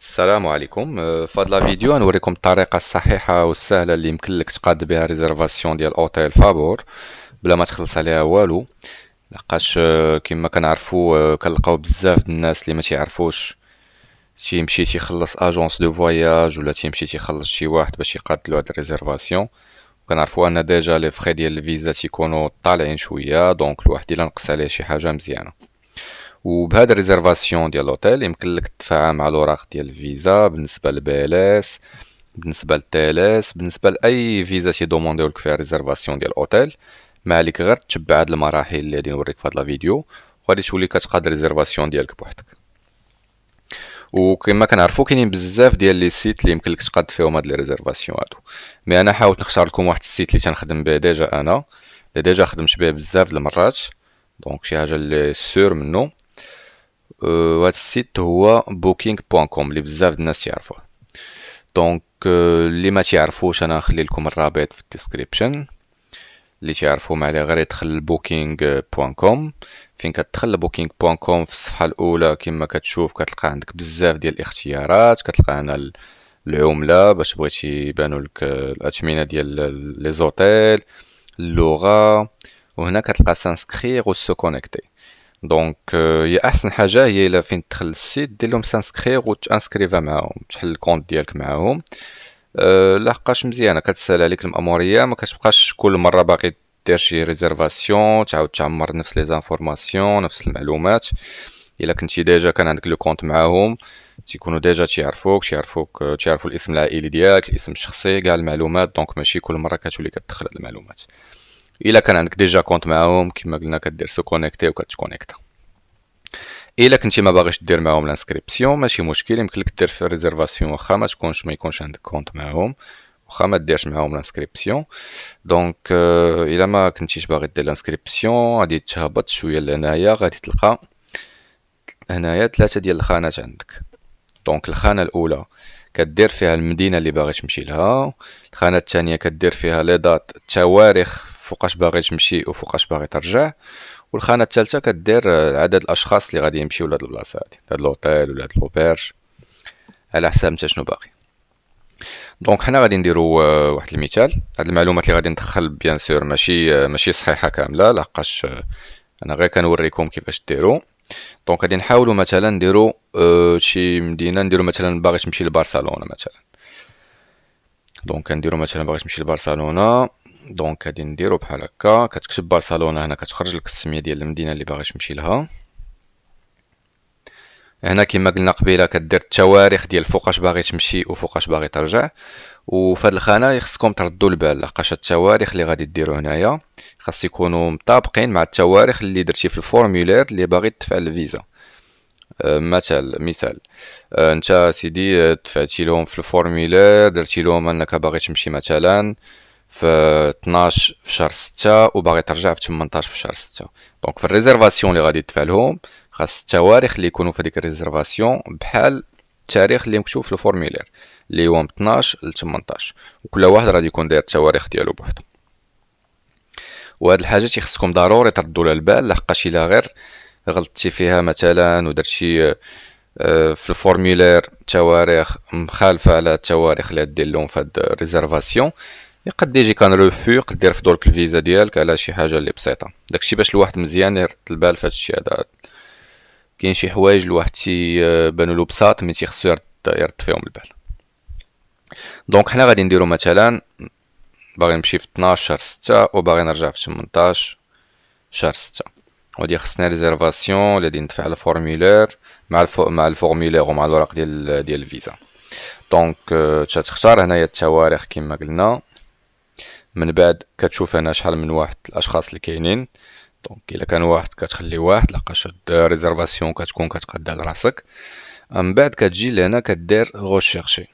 السلام عليكم آه، في هذا الفيديو نوريكم الطريقه الصحيحه والسهله اللي يمكن لك تقاد بها ريزرفاسيون ديال اوتيل فابور بلا ما تخلص عليها والو لقاش آه، كما كنعرفوا آه، كنلقاو بزاف الناس اللي ما تيعرفوش تيمشي تيخلص اجونس دو فواياج ولا تيمشي تيخلص شي واحد باش يقاد له هاد الريزرفاسيون كنعرفوا ان ديجا لي فخي ديال الفيزا تيكونوا طالعين شويه دونك الواحد الا نقص عليه شي حاجه مزيانه وبهاد ريزرفاسيون ديال لوتيل يمكن لك تدفعها مع لوراق ديال الفيزا بالنسبه للبي بالنسبه للتيليس بالنسبه لاي فيزا تيدومونديو لك فيها ريزرفاسيون ديال اوتيل ما عليك غير تتبع هاد المراحل اللي غادي نوريك في هاد الفيديو وغادي تولي كتقاد ريزرفاسيون ديالك بوحدك وكما كنعرفوا كاينين بزاف ديال لي سيت اللي يمكن لك تقاد فيهم هاد لي ريزيرفاسيون هادو مي انا حاولت نختار لكم واحد السيت اللي تنخدم به ديجا انا اللي ديجا خدمت به بزاف د المرات دونك شي حاجه اللي سور و أه، هاد السيت هو booking.com اللي بزاف الناس يعرفوه دونك أه، اللي ما تيعرفوش انا نخلي لكم الرابط في الديسكريبشن اللي تعرفهم عليه غير يدخل بوكينغ بوان كوم فين كتدخل بوكينغ بوان كوم في الصفحه الاولى كما كتشوف كتلقى عندك بزاف ديال الاختيارات كتلقى هنا العمله باش بغيتي يبانوا لك الاثمنه ديال لي زوتيل اللغه وهنا كتلقى سانسكريغ و سو كونيكتي دونك آه، هي احسن حاجه هي الا فين تدخل السيت دير لهم و تانسكريفا معاهم تحل الكونت ديالك معاهم أه، لاحقاش مزيانه كتسهل عليك الماموريه ما كتبقاش كل مره باقي دير شي ريزيرفاسيون تعاود تعمر نفس لي زانفورماسيون نفس المعلومات الا كنتي ديجا كان عندك لو كونت معاهم تيكونوا ديجا تيعرفوك تيعرفوك أه، تيعرفوا الاسم العائلي ديالك الاسم الشخصي كاع المعلومات دونك ماشي كل مره كتولي كتدخل هاد المعلومات الا كان عندك ديجا كونت معاهم كما قلنا كدير سو كونيكتي وكتكونيكتا الا كنتي ما باغيش دير معاهم لانسكريبسيون ماشي مشكل يمكن لك دير في ريزيرفاسيون واخا ما تكونش ما يكونش عندك كونت معاهم واخا ما ديرش معاهم لانسكريبسيون آه، دونك الا ما كنتيش باغي دير لانسكريبسيون غادي تهبط شويه لهنايا غادي تلقى هنايا ثلاثه ديال الخانات عندك دونك الخانه الاولى كدير فيها المدينه اللي باغي تمشي لها الخانه الثانيه كدير فيها لي دات التواريخ فوقاش باغي تمشي وفوقاش باغي ترجع والخانه الثالثه كدير عدد الاشخاص اللي غادي يمشيو لهاد البلاصه هادي لهاد لوطيل ولا هاد الهوبيرج على حساب نتا شنو باغي دونك حنا غادي نديرو آه، واحد المثال هاد المعلومات اللي غادي ندخل بيان سور ماشي آه، ماشي صحيحه كامله لحقاش آه، انا غير كنوريكم كيفاش ديرو دونك غادي نحاولوا مثلا نديرو شي مدينه نديرو مثلا باغي تمشي لبرشلونه مثلا دونك كنديرو مثلا باغي تمشي لبرشلونه دونك غادي نديرو بحال هكا كتكتب برشلونه هنا كتخرج لك السميه ديال المدينه اللي باغي تمشي لها هنا كما قلنا قبيله كدير التواريخ ديال فوقاش باغي تمشي وفوقاش باغي ترجع وفي هذه الخانه يخصكم تردوا البال لقاش التواريخ اللي غادي ديروا هنايا خاص يكونوا مطابقين مع التواريخ اللي درتي في الفورمولير اللي باغي تدفع الفيزا أه، مثال مثال أه، انت سيدي دفعتي لهم في الفورمولير درتي لهم انك باغي تمشي مثلا في 12 في شهر 6 وباغي ترجع في 18 في شهر 6 دونك في الريزرفاسيون اللي غادي تفعلهم خاص التواريخ اللي يكونوا في ديك الريزرفاسيون بحال التاريخ اللي مكتوب في الفورميلير اللي هو من 12 ل 18 وكل واحد غادي يكون داير التواريخ ديالو بوحدو وهاد الحاجه تيخصكم ضروري تردوا لها البال لحقاش الا غير غلطتي فيها مثلا ودرتي في الفورميلير تواريخ مخالفه على التواريخ اللي دير لهم في هاد الريزرفاسيون يقد يجي كان روفو قد في لك الفيزا ديالك على شي حاجه اللي بسيطه داكشي باش الواحد مزيان يرد البال في هادشي هذا كاين شي حوايج الواحد آه، بانوا له بساط مي تيخصو يرد يرد فيهم البال دونك حنا غادي نديرو مثلا باغي نمشي في 12 شهر 6 وباغي نرجع في 18 شهر 6 غادي خصنا ريزيرفاسيون غادي ندفع الفورمولير مع الفو... مع الفورمولير ومع الوراق ديال ديال الفيزا دونك آه، تختار هنايا التواريخ كما قلنا من بعد كتشوف هنا شحال من واحد الاشخاص اللي كاينين دونك الا كان واحد كتخلي واحد لقاش ريزرفاسيون كتكون كتقاد على راسك من بعد كتجي لهنا كدير غوشيرشي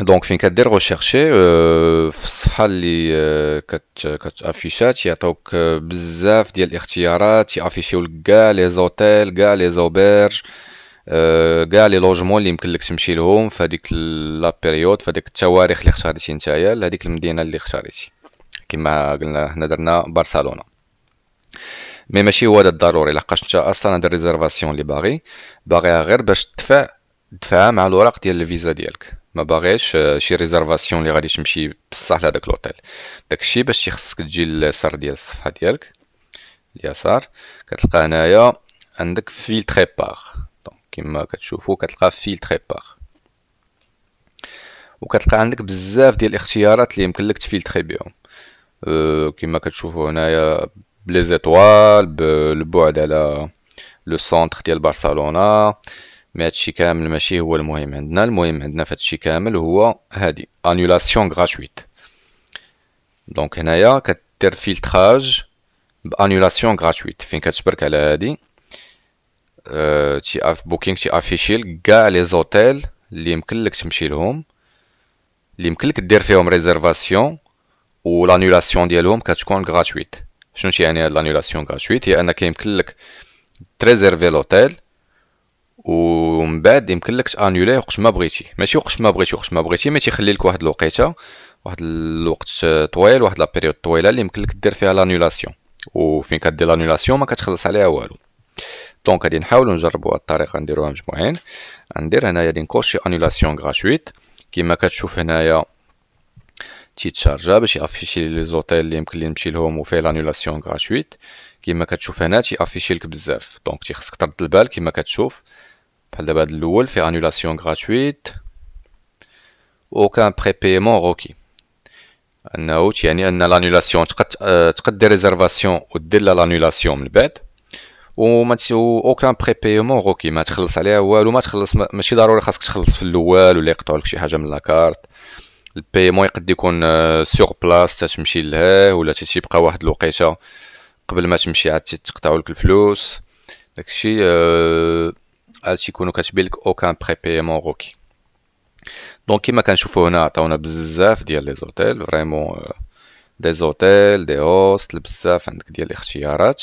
دونك فين كدير غوشيرشي آه، في الصفحه اللي آه، كت كتافيشات يعطوك آه، بزاف ديال الاختيارات يافيشيو لك كاع لي زوتيل كاع لي زوبرج آه، كاع لي لوجمون اللي يمكن لك تمشي لهم في هذيك لا بيريود في هذيك التواريخ اللي اختاريتي نتايا لهذيك المدينه اللي اختاريتي كما قلنا هنا درنا برشلونه مي ماشي هو هذا الضروري لحقاش انت اصلا هاد الريزرفاسيون اللي باغي باغيها غير باش تدفع تدفعها مع الوراق ديال الفيزا ديالك ما باغيش آه، شي ريزرفاسيون اللي غادي تمشي بصح لهداك لوطيل داكشي باش خصك تجي لسر ديال الصفحه ديالك اليسار كتلقى هنايا عندك فيل تري باغ كما كتشوفوا كتلقى فيل تري باغ وكتلقى عندك بزاف ديال الاختيارات اللي يمكن لك تفلتري بهم أه كما كتشوفوا هنايا بلي زيتوال بالبعد على لو سونتر ديال برشلونه مي هادشي كامل ماشي هو المهم عندنا المهم عندنا في هادشي كامل هو هادي انولاسيون غراتويت دونك هنايا كدير فيلتراج بانولاسيون غراتويت فين كتبرك على هادي آه، تي اف بوكينغ تي افيشي كاع لي زوتيل اللي يمكن لك تمشي لهم اللي يمكن لك دير فيهم ريزيرفاسيون و لانولاسيون ديالهم كتكون غراتويت شنو تيعني لانولاسيون غراتويت هي انك يمكن لك تريزيرفي لوتيل ومن بعد يمكن لك تانيولي وقت ما بغيتي ماشي وقت ما بغيتي وقت ما بغيتي ما تيخلي لك واحد الوقيته واحد الوقت طويل واحد لابيريود طويله اللي يمكن لك دير فيها لانولاسيون وفين كدير لانولاسيون ما كتخلص عليها والو دونك غادي نحاولوا نجربوا الطريقه نديروها مجموعين ندير هنايا لينكوشي انيلاسيون غراتويت كما كتشوف هنايا تيتشارجا باش يافيشي لي زوتيل اللي يمكن لي نمشي لهم وفيه لانيلاسيون غراتويت كما كتشوف هنا تيافيشي لك بزاف دونك تيخصك ترد البال كما كتشوف بحال دابا هاد الاول فيه انيلاسيون غراتويت اوكان بري بايمون روكي انه تيعني ان لانيلاسيون تقد تقد دير ريزيرفاسيون ودير لانولاسيون من بعد وما اوكان بريبيمون روكي ما تخلص عليها والو ما تخلص ماشي ضروري خاصك تخلص في الاول ولا يقطعوا لك شي حاجه من لاكارت البيمون يقد يكون سور آه، بلاص تمشي لها ولا تيبقى واحد الوقيته قبل ما تمشي عاد تقطعوا لك الفلوس داكشي آه، عاد يكونوا كاتبين لك اوكان بريبيمون روكي دونك كيما كنشوفوا هنا عطاونا بزاف ديال لي زوتيل فريمون آه، دي زوتيل دي هوست بزاف عندك ديال الاختيارات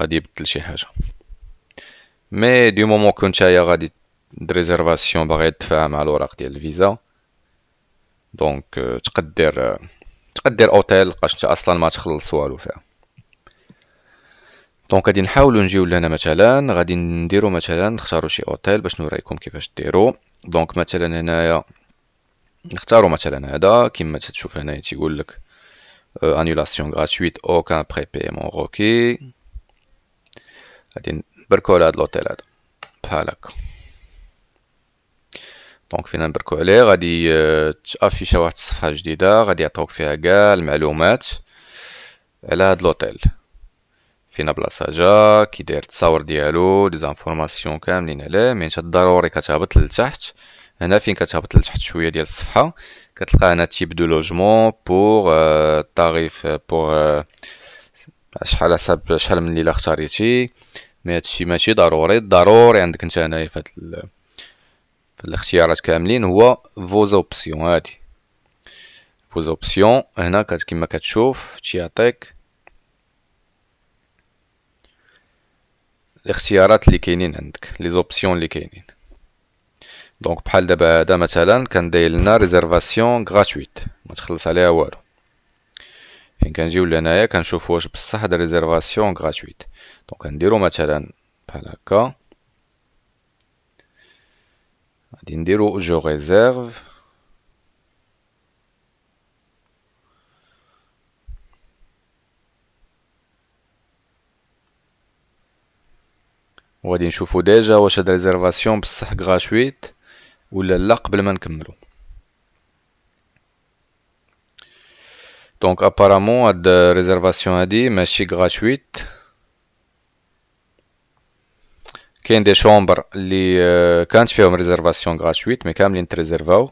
غادي يبدل شي حاجه مي دو مومون كنت نتايا غادي ريزيرفاسيون باغي تدفع مع الوراق ديال الفيزا دونك آه، تقدر آه، تقدر اوتيل لقاش انت اصلا ما تخلص والو فيها دونك غادي نحاولوا نجيو لهنا مثلا غادي نديرو مثلا نختارو شي اوتيل باش نوريكم كيفاش ديرو دونك مثلا هنايا نختارو مثلا هذا كما تشوف هنايا تيقول لك انيولاسيون غراتويت اوكان بري بيمون روكي غادي نبركو على هاد لوطيل هادا بحال هاكا دونك فينا نبركو عليه غادي آه، تافيشا واحد الصفحه جديده غادي يعطوك فيها كاع المعلومات على هاد لوطيل فينا بلاصه جا كي داير التصاور ديالو دي زانفورماسيون كاملين عليه من ضروري كتهبط لتحت هنا فين كتهبط لتحت شويه ديال الصفحه كتلقى هنا تيب دو لوجمون بور طريف بور شحال حسب شحال من ليله اختاريتي مي هادشي ماشي ضروري ضروري عندك نتا هنايا في ال... في الاختيارات كاملين هو فوز اوبسيون هادي فوز اوبسيون هنا كت كما كتشوف تيعطيك الاختيارات اللي كاينين عندك لي زوبسيون اللي كاينين دونك بحال دابا هذا مثلا كندير لنا ريزيرفاسيون غراتويت ما تخلص عليها والو فين كنجيو لهنايا كنشوف واش بصح هاد ريزيرفاسيون غراتويت دونك نديرو مثلا بحال هكا غادي نديرو جو ريزيرف وغادي نشوفو ديجا واش هاد ريزيرفاسيون بصح غراتويت ولا لا قبل ما نكملو Donc apparemment, la réservation a dit, mais gratuite. Qu'il y a des chambres qui euh, quand tu fais une réservation gratuite, mais quand même réservée.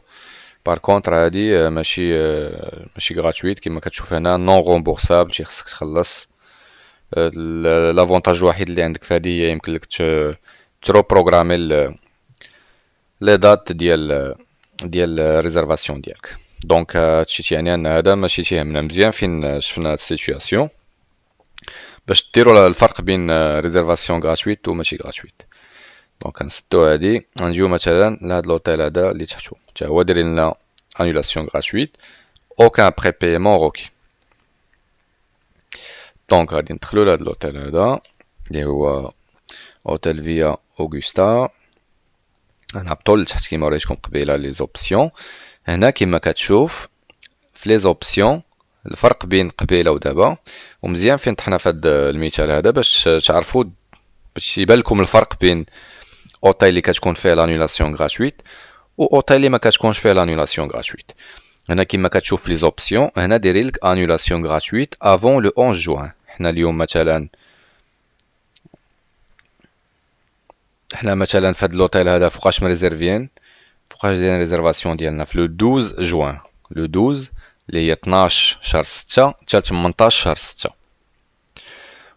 Par contre, a dit, euh, mais euh, gratuite, qui m'a non remboursable, tu L'avantage واحد اللي عندك في هذه هي يمكن لك تروبروغرامي لي دات ديال ديال الريزرفاسيون ديالك donc, euh, tu euh, situation, je te une réservation gratuite ou gratuite. Donc, en ce gratuite, aucun prépaiement requis. Donc, à via Augusta, un les options. هنا كما كتشوف في لي زوبسيون الفرق بين قبيله ودابا ومزيان فين طحنا في هذا المثال هذا باش تعرفوا باش يبان لكم الفرق بين اوتيل اللي كتكون فيه لانيولاسيون غراتويت و اوتيل اللي ما كتكونش فيه لانيولاسيون غراتويت هنا كما كتشوف لي زوبسيون هنا دايرين لك انيولاسيون غراتويت افون لو 11 جوان حنا اليوم مثلا حنا مثلا في هذا الاوتيل هذا فوقاش مريزيرفيين فوقاش دينا ريزيرفاسيون ديالنا في لو 12 جوان لو 12 اللي هي 12 شهر 6 حتى 18 شهر 6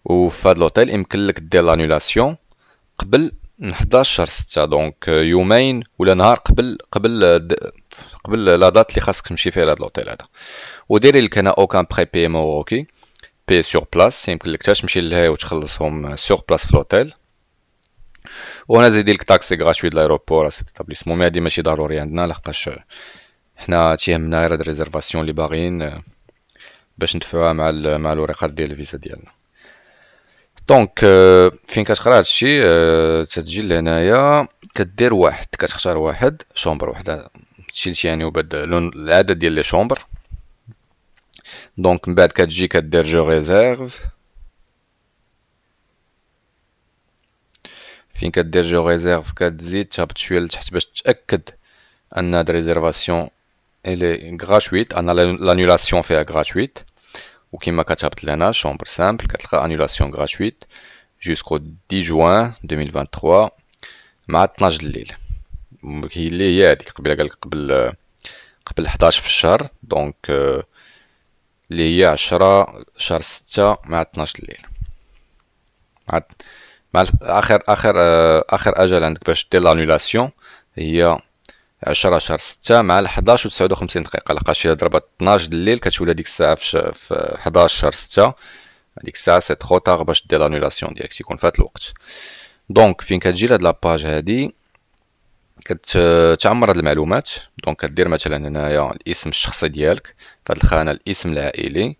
وفي هذا لوطيل يمكن لك دير لانولاسيون قبل 11 شهر 6 دونك يومين ولا نهار قبل قبل قبل لا دات اللي خاصك تمشي فيها لهذا لوطيل هذا وديري لك هنا اوكان بري بيمون اوكي بي سور بلاس يمكن لك تمشي لها وتخلصهم سور بلاس في لوطيل وانا زيد لك طاكسي غراتوي د لايروبور سيت ايتابليسمون مي هادي ماشي ضروري عندنا لحقاش حنا تيهمنا غير هاد ريزرفاسيون اللي باغيين آه، باش ندفعوها مع مع الوريقات ديال الفيزا ديالنا دونك euh, فين كتقرا هادشي آه، تتجي لهنايا كدير واحد كتختار واحد شومبر وحده تشيل اللي يعني وبد العدد ديال لي شومبر دونك من بعد كتجي كدير جو ريزيرف فين كدير جو ريزيرف كتزيد تهبط شويه لتحت باش تاكد ان هاد ريزيرفاسيون الي غراتويت ان لانولاسيون فيها غراتويت وكما كتهبط لهنا شومبر سامبل كتلقى انولاسيون غراتويت جوسكو 10 جوان 2023 مع 12 الليل هي اللي هي هذيك قبل قال قبل قبل 11 في الشهر دونك آه، اللي هي 10 شهر 6 مع 12 الليل مع مع اخر اخر آه، اخر اجل عندك باش دير لانولاسيون هي 10 شهر 6 مع 11 و 59 دقيقه لقاش الا ضربت 12 الليل كتولي ديك الساعه في 11 شهر 6 هذيك الساعه سي ترو تار باش دير لانولاسيون ديالك تيكون فات الوقت دونك فين كتجي لهاد لاباج هادي كتعمر هاد المعلومات دونك كدير مثلا هنايا الاسم الشخصي ديالك فهاد الخانه الاسم العائلي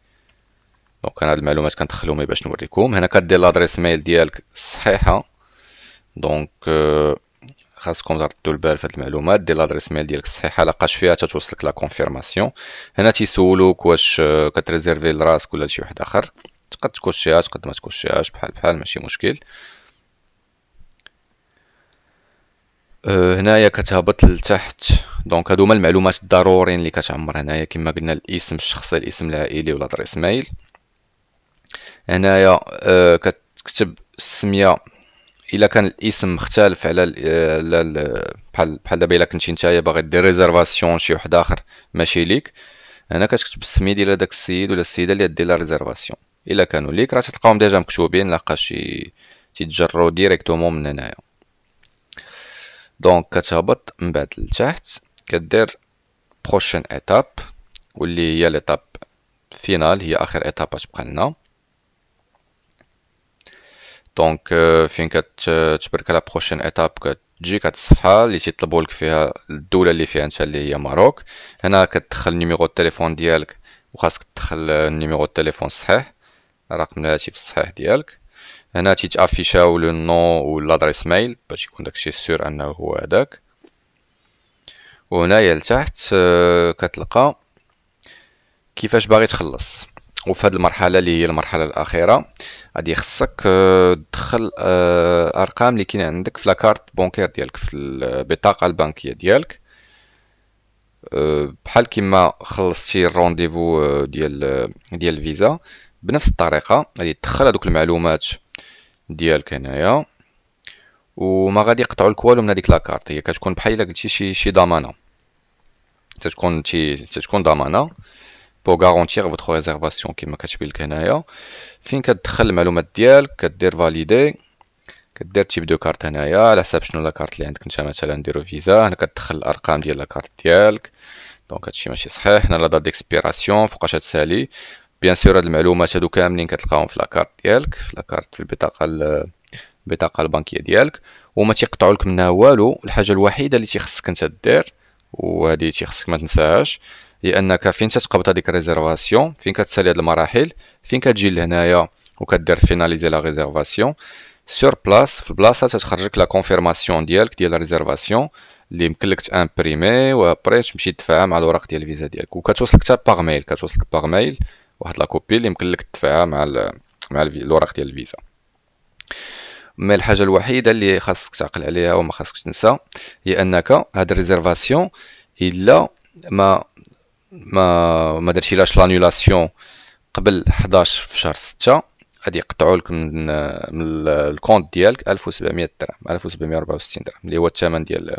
دونك انا هاد المعلومات كندخلهم باش نوريكم هنا كدير لادريس ميل ديالك صحيحه دونك آه، خاصكم تردوا البال في هاد المعلومات دير لادريس ميل ديالك صحيحه لاقاش فيها تتوصلك لا كونفيرماسيون هنا تيسولوك واش آه، كتريزيرفي لراسك ولا لشي واحد اخر تقد تكوشيهاش قد ما تكوشيهاش بحال بحال ماشي مشكل آه، هنايا كتهبط لتحت دونك هادو هما المعلومات الضروريين اللي كتعمر هنايا كما قلنا الاسم الشخصي الاسم العائلي ولا ادريس ميل هنايا آه، كتكتب السميه الا كان الاسم مختلف على آه، آه، بحال بحال دابا الا كنتي نتايا باغي دير ريزرفاسيون شي واحد اخر ماشي ليك هنا كتكتب السميه ديال داك السيد ولا السيده اللي دير لا ريزرفاسيون الا كانوا ليك راه تلقاهم ديجا مكتوبين لاقاش تيتجروا ديريكتومون من هنايا دونك كتهبط من بعد لتحت كدير بروشين ايتاب واللي هي ليتاب فينال هي اخر ايتاب تبقى لنا دونك فين كتبرك على بروشين ايتاب كتجي كتصفحه اللي تيطلبوا لك فيها الدوله اللي فيها انت اللي هي ماروك هنا كتدخل نيميرو التليفون ديالك وخاصك تدخل النيميرو التليفون الصحيح رقم الهاتف الصحيح ديالك هنا تيتافيشاو لو نو لادريس ميل باش يكون داكشي سور انه هو هذاك وهنايا لتحت كتلقى كيفاش باغي تخلص وفي هذه المرحله اللي هي المرحله الاخيره غادي خصك آه، تدخل آه، ارقام اللي كاين عندك في لاكارت بونكير ديالك في البطاقه البنكيه ديالك آه، بحال كيما خلصتي الرونديفو ديال ديال الفيزا بنفس الطريقه غادي تدخل هذوك المعلومات ديالك هنايا وما غادي يقطعوا لك والو من هذيك لاكارت هي كتكون بحال قلتي شي شي ضمانه تتكون تي تتكون ضمانه بو غارونتيغ فوتر ريزيرفاسيون كيما كتبين لك هنايا فين كتدخل المعلومات ديالك كدير فاليدي كدير تيب دو كارت هنايا على حساب شنو لا كارت اللي عندك انت مثلا ديرو فيزا هنا كتدخل الارقام ديال لا كارت ديالك دونك هادشي ماشي صحيح هنا لا دات ديكسبيراسيون فوقاش تسالي بيان سور هاد المعلومات هادو كاملين كتلقاهم في لاكارت ديالك في لاكارت في البطاقه البطاقه البنكيه ديالك وما تيقطعوا لك منها والو الحاجه الوحيده اللي تيخصك انت دير وهذه تيخصك ما تنساهاش لانك فين تتقبض هذيك ريزيرفاسيون فين كتسالي هاد المراحل فين كتجي لهنايا وكدير فيناليزي لا ريزيرفاسيون سور بلاص في البلاصه تتخرجك لا كونفيرماسيون ديالك ديال ريزيرفاسيون اللي يمكن لك تامبريمي وابري تمشي تدفعها مع الوراق ديال الفيزا ديالك وكتوصلك حتى باغ ميل كتوصلك باغ ميل واحد لا كوبي اللي يمكن لك تدفعها مع مع الوراق ديال الفيزا ما الحاجه الوحيده اللي خاصك تعقل عليها وما خاصكش تنسى هي انك هاد الريزيرفاسيون الا ما ما ما درتيلاش لانيولاسيون قبل 11 في شهر 6 غادي يقطعوا لك من من الكونت ديالك 1700 درهم 1764 درهم اللي هو الثمن ديال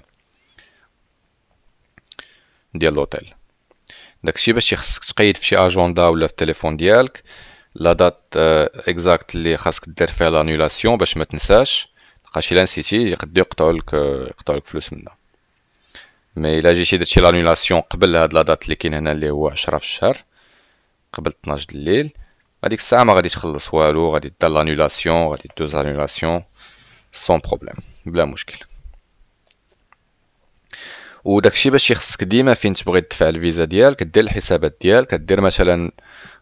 ديال لوطيل داكشي باش خصك تقيد في شي اجندا ولا في التليفون ديالك لا دات اكزاكت euh, اللي خاصك دير فيها لانيولاسيون باش ما تنساش لقاش الا نسيتي يقدر يقطعوا لك يقطعوا لك فلوس منها مي الا جيتي درتي لانيلاسيون قبل هاد لا دات اللي كاين هنا اللي هو 10 في الشهر قبل 12 الليل هذيك الساعه ما غادي تخلص والو غادي دير لانيلاسيون غادي دوز لانيلاسيون سون بروبليم بلا مشكل وداكشي باش يخصك ديما فين تبغي تدفع الفيزا ديالك دير الحسابات ديالك دير مثلا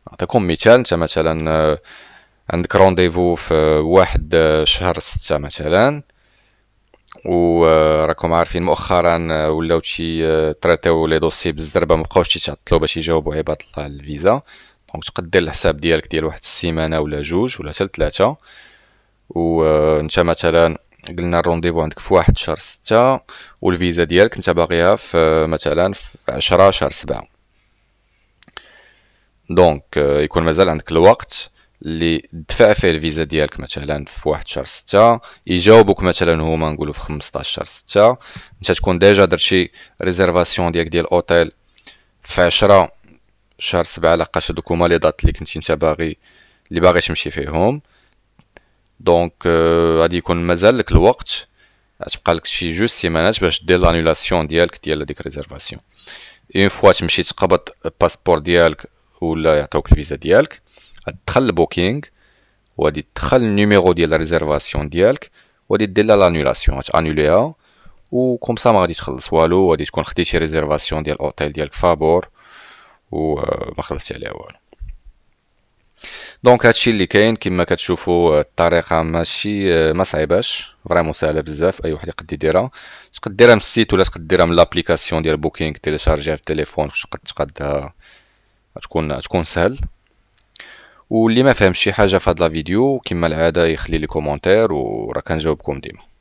نعطيكم مثال انت مثلا آه، عندك رونديفو في آه، واحد آه، شهر ستة مثلا وراكم آه، عارفين مؤخرا آه، ولاو شي آه، تراتاو لي دوسي بالزربه مبقاوش تيتعطلوا باش يجاوبوا عباد الله على الفيزا دونك تقدر دير الحساب ديالك ديال واحد السيمانه ولا جوج ولا حتى ثلاثه وانت مثلا قلنا الرونديفو عندك في واحد شهر ستة والفيزا ديالك انت باغيها في مثلا في عشرة شهر سبعة دونك يكون مازال عندك الوقت اللي دفع فيه الفيزا ديالك مثلا في واحد شهر ستة يجاوبوك مثلا هما نقولوا في 15 شهر ستة انت تكون ديجا درتي ريزيرفاسيون ديالك ديال اوتيل في 10 شهر سبعة لقاش هادوك هما لي دات اللي كنتي نتا باغي اللي باغي تمشي فيهم دونك euh, غادي يكون مازال لك الوقت تبقى لك شي جوج سيمانات باش دير لانيلاسيون ديالك ديال هذيك ريزيرفاسيون اون فوا تمشي تقبض الباسبور ديالك ولا يعطوك الفيزا ديالك تدخل البوكينغ وغادي تدخل النيميرو ديال الريزيرفاسيون ديالك وغادي دير لها لانيلاسيون و كوم سا ما غادي تخلص والو غادي تكون خديتي ريزيرفاسيون ديال الاوتيل ديالك فابور و آه، ما خلصتي عليها والو دونك هادشي اللي كاين كما كتشوفوا آه، الطريقه ماشي آه، ما صعيباش فريمون سهله بزاف اي واحد يقد يديرها تقد ديرها من السيت ولا تقد ديرها من لابليكاسيون ديال بوكينغ تيليشارجيها في التليفون تقدها تكون تكون سهل واللي ما فهمش شي حاجه في هاد لا فيديو كما العاده يخلي لي كومونتير وراه كنجاوبكم ديما